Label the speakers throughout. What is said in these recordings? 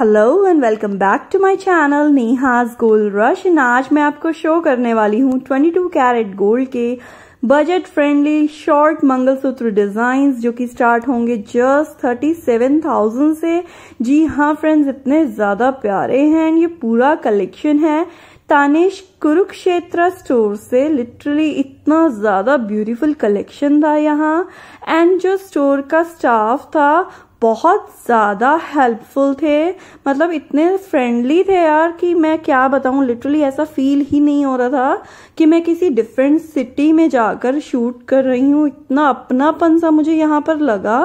Speaker 1: hello and welcome back to my channel Neha's gold rush and आज मैं आपको show करने वाली हूँ 22 कैरेट गोल्ड के budget friendly short mangalsutra design जो कि स्टार्ट होंगे जस्ट 37,000 से जी हाँ फ्रेंड्स इतने ज़्यादा प्यारे हैं ये पूरा कलेक्शन है तानिश कुरुक्षेत्र स्टोर से लिटरली इतना ज़्यादा ब्यूटीफुल कलेक्शन था यहाँ एंड जो स्टोर का स्टाफ था बहुत ज़्यादा हेल्पफुल थे मतलब इतने फ्रेंडली थे यार कि मैं क्या बताऊँ लिटरली ऐसा फील ही नहीं हो रहा था कि मैं किसी डिफरेंट सिटी में जाकर शूट कर रही हूँ इतना अपनापन सा मुझे यहाँ पर लगा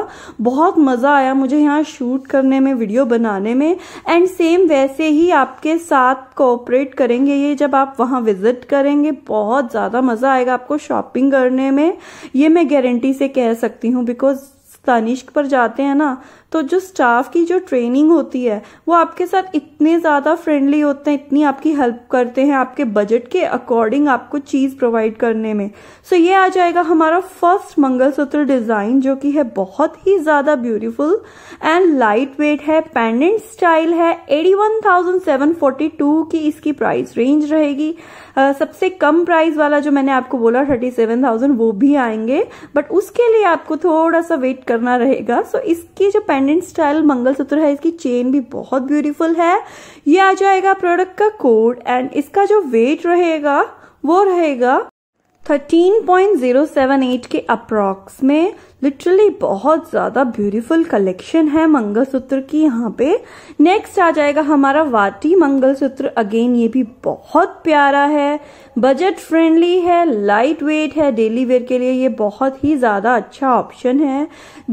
Speaker 1: बहुत मज़ा आया मुझे यहाँ शूट करने में वीडियो बनाने में एंड सेम वैसे ही आपके साथ कोऑपरेट करेंगे ये जब आप वहाँ विजिट करेंगे बहुत ज़्यादा मज़ा आएगा आपको शॉपिंग करने में ये मैं गारंटी से कह सकती हूँ बिकॉज तनिष्क पर जाते हैं ना तो जो स्टाफ की जो ट्रेनिंग होती है वो आपके साथ इतने ज़्यादा फ्रेंडली होते हैं इतनी आपकी हेल्प करते हैं आपके बजट के अकॉर्डिंग आपको चीज़ प्रोवाइड करने में सो so ये आ जाएगा हमारा फर्स्ट मंगलसूत्र डिज़ाइन जो कि है बहुत ही ज़्यादा ब्यूटीफुल एंड लाइट वेट है पेंडेंट स्टाइल है एटी की इसकी प्राइस रेंज रहेगी uh, सबसे कम प्राइस वाला जो मैंने आपको बोला थर्टी वो भी आएंगे बट उसके लिए आपको थोड़ा सा वेट करना रहेगा सो so इसकी जो पेंडेंट पेंडेंट स्टाइल मंगलसूत्र है इसकी चेन भी बहुत ब्यूटीफुल है ये आ जाएगा प्रोडक्ट का कोड एंड इसका जो वेट रहेगा वो रहेगा 13.078 के अप्रॉक्स में लिटरली बहुत ज्यादा ब्यूटीफुल कलेक्शन है मंगलसूत्र की यहाँ पे नेक्स्ट आ जाएगा हमारा वाटी मंगलसूत्र अगेन ये भी बहुत प्यारा है बजट फ्रेंडली है लाइट वेट है डेली वेयर के लिए ये बहुत ही ज्यादा अच्छा ऑप्शन है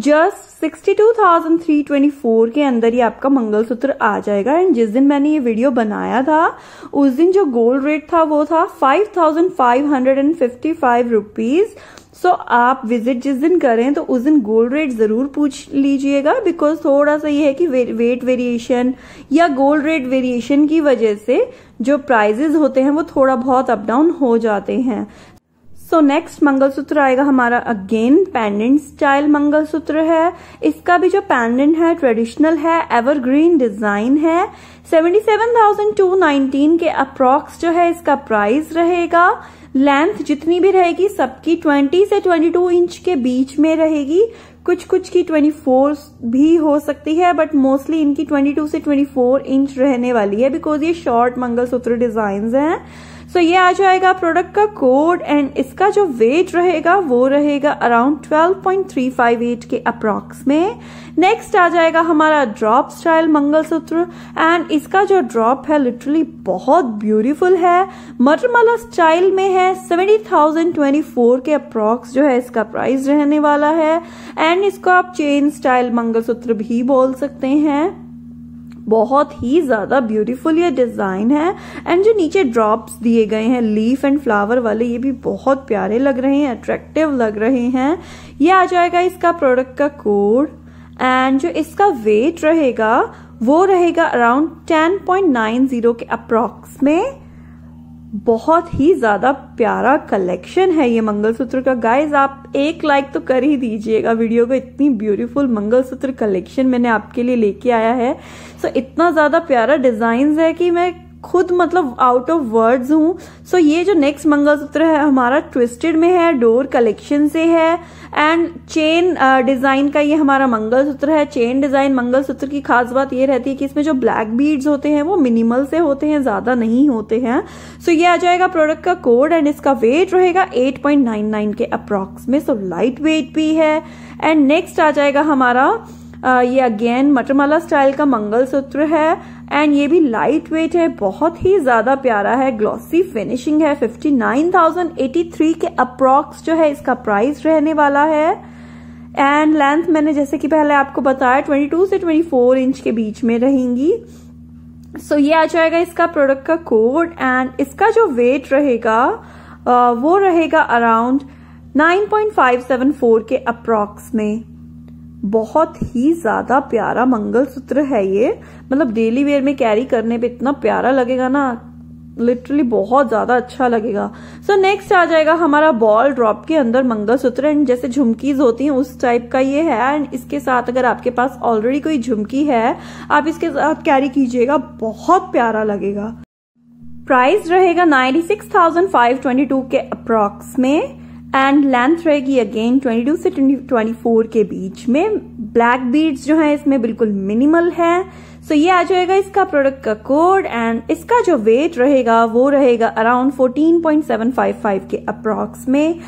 Speaker 1: जस्ट 62,324 के अंदर ही आपका मंगलसूत्र आ जाएगा एंड जिस दिन मैंने ये वीडियो बनाया था उस दिन जो गोल्ड रेट था वो था फाइव थाउजेंड सो so, आप विजिट जिस दिन करें तो उस दिन गोल्ड रेट ज़रूर पूछ लीजिएगा बिकॉज थोड़ा सा ये है कि वे, वेट वेरिएशन या गोल्ड रेट वेरिएशन की वजह से जो प्राइजेज होते हैं वो थोड़ा बहुत अप डाउन हो जाते हैं सो so, नेक्स्ट मंगलसूत्र आएगा हमारा अगेन पेंडेंट स्टाइल मंगलसूत्र है इसका भी जो पेंडेंट है ट्रेडिशनल है एवरग्रीन डिजाइन है 77,219 के अप्रॉक्स जो है इसका प्राइस रहेगा लेंथ जितनी भी रहेगी सबकी 20 से 22 इंच के बीच में रहेगी कुछ कुछ की 24 भी हो सकती है बट मोस्टली इनकी 22 से 24 इंच रहने वाली है बिकॉज ये शॉर्ट मंगलसूत्र डिजाइन हैं सो ये आ जाएगा प्रोडक्ट का कोड एंड इसका जो वेट रहेगा वो रहेगा अराउंड 12.358 के अप्रॉक्स में नेक्स्ट आ जाएगा हमारा ड्रॉप स्टाइल मंगलसूत्र एंड इसका जो ड्रॉप है लिटरली बहुत ब्यूटीफुल है मटरमला स्टाइल में है 70,024 के अप्रॉक्स जो है इसका प्राइस रहने वाला है एंड इसको आप चेन स्टाइल मंगलसूत्र भी बोल सकते हैं बहुत ही ज़्यादा ब्यूटीफुल ये डिज़ाइन है एंड जो नीचे ड्रॉप्स दिए गए हैं लीफ एंड फ्लावर वाले ये भी बहुत प्यारे लग रहे हैं अट्रैक्टिव लग रहे हैं ये आ जाएगा इसका प्रोडक्ट का कोड एंड जो इसका वेट रहेगा वो रहेगा अराउंड 10.90 के अप्रोक्स में बहुत ही ज्यादा प्यारा कलेक्शन है ये मंगलसूत्र का गाइज आप एक लाइक तो कर ही दीजिएगा वीडियो को इतनी ब्यूटीफुल मंगलसूत्र कलेक्शन मैंने आपके लिए लेके आया है सो so, इतना ज्यादा प्यारा डिजाइन है कि मैं खुद मतलब आउट ऑफ वर्ड्स हूँ सो so, ये जो नेक्स्ट मंगलसूत्र है हमारा ट्विस्टेड में है डोर कलेक्शन से है एंड चेन डिजाइन का ये हमारा मंगलसूत्र है चेन डिजाइन मंगलसूत्र की खास बात ये रहती है कि इसमें जो ब्लैक बीड्स होते हैं वो मिनिमल से होते हैं ज्यादा नहीं होते हैं सो so, ये आ जाएगा प्रोडक्ट का कोड एंड इसका वेट रहेगा 8.99 के अप्रॉक्स में सो लाइट वेट भी है एंड नेक्स्ट आ जाएगा हमारा आ, uh, ये अगेन मटरमाला स्टाइल का मंगलसूत्र है एंड ये भी लाइट वेट है बहुत ही ज्यादा प्यारा है ग्लॉसी फिनिशिंग है 59,083 के अप्रॉक्स जो है इसका प्राइस रहने वाला है एंड लेंथ मैंने जैसे कि पहले आपको बताया 22 से 24 इंच के बीच में रहेंगी सो so, ये आ जाएगा इसका प्रोडक्ट का कोड एंड इसका जो वेट रहेगा वो रहेगा अराउंड 9.574 के अप्रॉक्स में बहुत ही ज्यादा प्यारा मंगलसूत्र है ये मतलब डेली वेयर में कैरी करने पे इतना प्यारा लगेगा ना लिटरली बहुत ज्यादा अच्छा लगेगा सो so, नेक्स्ट आ जाएगा हमारा बॉल ड्रॉप के अंदर मंगलसूत्र एंड जैसे झुमकीज होती हैं उस टाइप का ये है एंड इसके साथ अगर आपके पास ऑलरेडी कोई झुमकी है आप इसके साथ कैरी कीजिएगा बहुत प्यारा लगेगा प्राइस रहेगा ninety six thousand five twenty two के अप्रॉक्स में एंड लेंथ रहेगी अगेन 22 से 24 के बीच में ब्लैक बीड्स जो है इसमें बिल्कुल मिनिमल है सो so ये आ जाएगा इसका प्रोडक्ट का कोड एंड इसका जो वेट रहेगा वो रहेगा अराउंड 14.755 के अप्रॉक्स में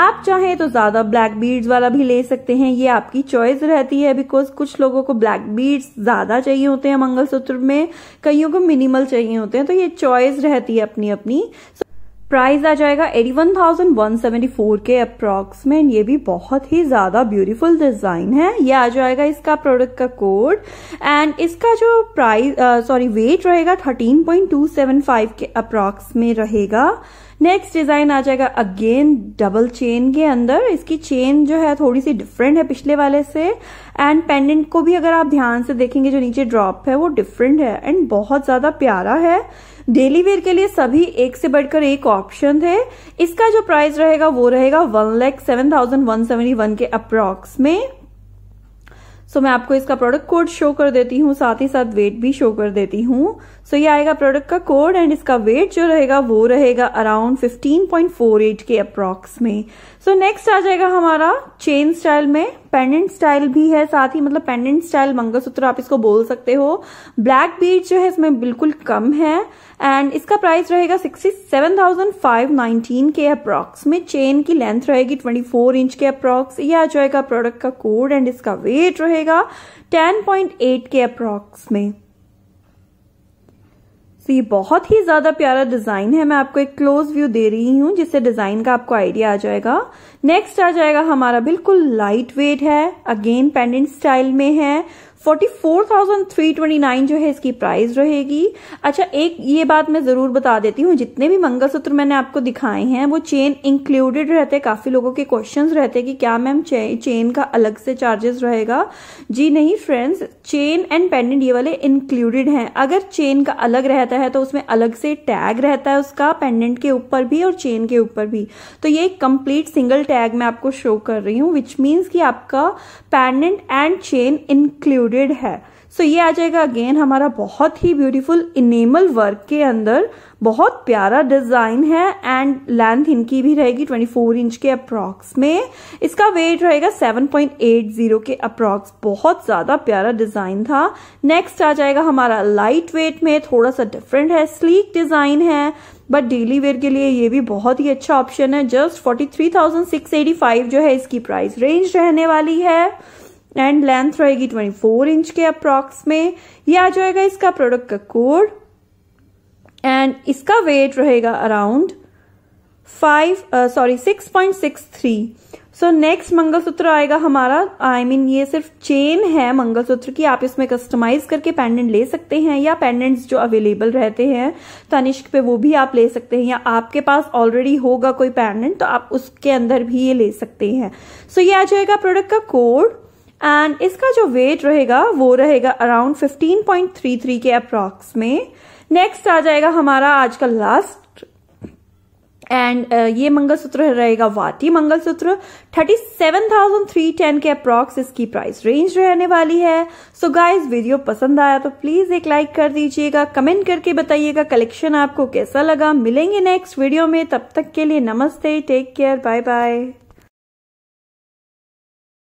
Speaker 1: आप चाहें तो ज्यादा ब्लैक बीड्स वाला भी ले सकते हैं ये आपकी चॉइस रहती है बिकॉज कुछ लोगों को ब्लैक बीड्स ज्यादा चाहिए होते हैं मंगलसूत्र में कईयों को मिनिमल चाहिए होते हैं तो ये चॉइस रहती है अपनी अपनी so, प्राइस आ जाएगा 81,174 के अप्रॉक्स में ये भी बहुत ही ज्यादा ब्यूटीफुल डिजाइन है ये आ जाएगा इसका प्रोडक्ट का कोड एंड इसका जो प्राइस सॉरी वेट रहेगा 13.275 के अप्रॉक्स में रहेगा नेक्स्ट डिजाइन आ जाएगा अगेन डबल चेन के अंदर इसकी चेन जो है थोड़ी सी डिफरेंट है पिछले वाले से एंड पेंडेंट को भी अगर आप ध्यान से देखेंगे जो नीचे ड्रॉप है वो डिफरेंट है एंड बहुत ज्यादा प्यारा है डेली वेयर के लिए सभी एक से बढ़कर एक ऑप्शन है इसका जो प्राइस रहेगा वो रहेगा one lakh seven thousand one seventy one के अप्रॉक्स में सो so, मैं आपको इसका प्रोडक्ट कोड शो कर देती हूँ साथ ही साथ वेट भी शो कर देती हूँ सो so, ये आएगा प्रोडक्ट का कोड एंड इसका वेट जो रहेगा वो रहेगा अराउंड 15.48 के अप्रॉक्स में सो so, नेक्स्ट आ जाएगा हमारा चेन स्टाइल में पेंडेंट स्टाइल भी है साथ ही मतलब पेंडेंट स्टाइल मंगलसूत्र आप इसको बोल सकते हो ब्लैक बीट जो है इसमें बिल्कुल कम है एंड इसका प्राइस रहेगा sixty seven thousand five nineteen के अप्रॉक्स में चेन की लेंथ रहेगी ट्वेंटी फोर इंच के अप्रॉक्स ये आ जाएगा प्रोडक्ट का कोड एंड इसका वेट रहेगा टेन पॉइंट एट के अप्रॉक्स में तो ये बहुत ही ज्यादा प्यारा डिजाइन है मैं आपको एक क्लोज व्यू दे रही हूँ जिससे डिजाइन का आपको आइडिया आ जाएगा नेक्स्ट आ जाएगा हमारा बिल्कुल लाइट वेट है अगेन पेंडेंट स्टाइल में है 44,329 जो है इसकी प्राइस रहेगी अच्छा एक ये बात मैं जरूर बता देती हूँ जितने भी मंगलसूत्र मैंने आपको दिखाए हैं वो चेन इंक्लूडेड रहते हैं काफी लोगों के क्वेश्चंस रहते हैं कि क्या मैम चे, चेन का अलग से चार्जेस रहेगा जी नहीं फ्रेंड्स चेन एंड पेंडेंट ये वाले इंक्लूडेड हैं अगर चेन का अलग रहता है तो उसमें अलग से टैग रहता है उसका पेंडेंट के ऊपर भी और चेन के ऊपर भी तो ये एक कंप्लीट सिंगल टैग मैं आपको शो कर रही हूँ विच मीन्स कि आपका pendant and chain include included है सो so ये आ जाएगा अगेन हमारा बहुत ही ब्यूटीफुल इनेमल वर्क के अंदर बहुत प्यारा डिजाइन है एंड लेंथ इनकी भी रहेगी 24 इंच के अप्रॉक्स में इसका वेट रहेगा 7.80 के अप्रॉक्स बहुत ज्यादा प्यारा डिजाइन था नेक्स्ट आ जाएगा हमारा लाइट वेट में थोड़ा सा डिफरेंट है स्लीक डिजाइन है बट डेली वेयर के लिए ये भी बहुत ही अच्छा ऑप्शन है जस्ट 43,685 जो है इसकी प्राइस रेंज रहने वाली है एंड लेंथ रहेगी 24 इंच के अप्रॉक्स में ये आ जाएगा इसका प्रोडक्ट का कोड एंड इसका वेट रहेगा around five sorry six point six three so next mangalsutra आएगा हमारा आई I मीन mean, ये सिर्फ चेन है मंगलसूत्र की आप इसमें कस्टमाइज करके पेंडेंट ले सकते हैं या पेंडेंट्स जो अवेलेबल रहते हैं तनिष्क पे वो भी आप ले सकते हैं या आपके पास ऑलरेडी होगा कोई पेंडेंट तो आप उसके अंदर भी ये ले सकते हैं सो so, ये आ जाएगा प्रोडक्ट का कोड एंड इसका जो वेट रहेगा वो रहेगा अराउंड 15.33 के अप्रॉक्स में नेक्स्ट आ जाएगा हमारा आज का लास्ट एंड uh, ये मंगलसूत्र रहेगा वाटी मंगलसूत्र 37,310 के अप्रॉक्स इसकी प्राइस रेंज रहने वाली है सो so गाइस वीडियो पसंद आया तो प्लीज एक लाइक कर दीजिएगा कमेंट करके बताइएगा कलेक्शन आपको कैसा लगा मिलेंगे नेक्स्ट वीडियो में तब तक के लिए नमस्ते टेक केयर बाय बाय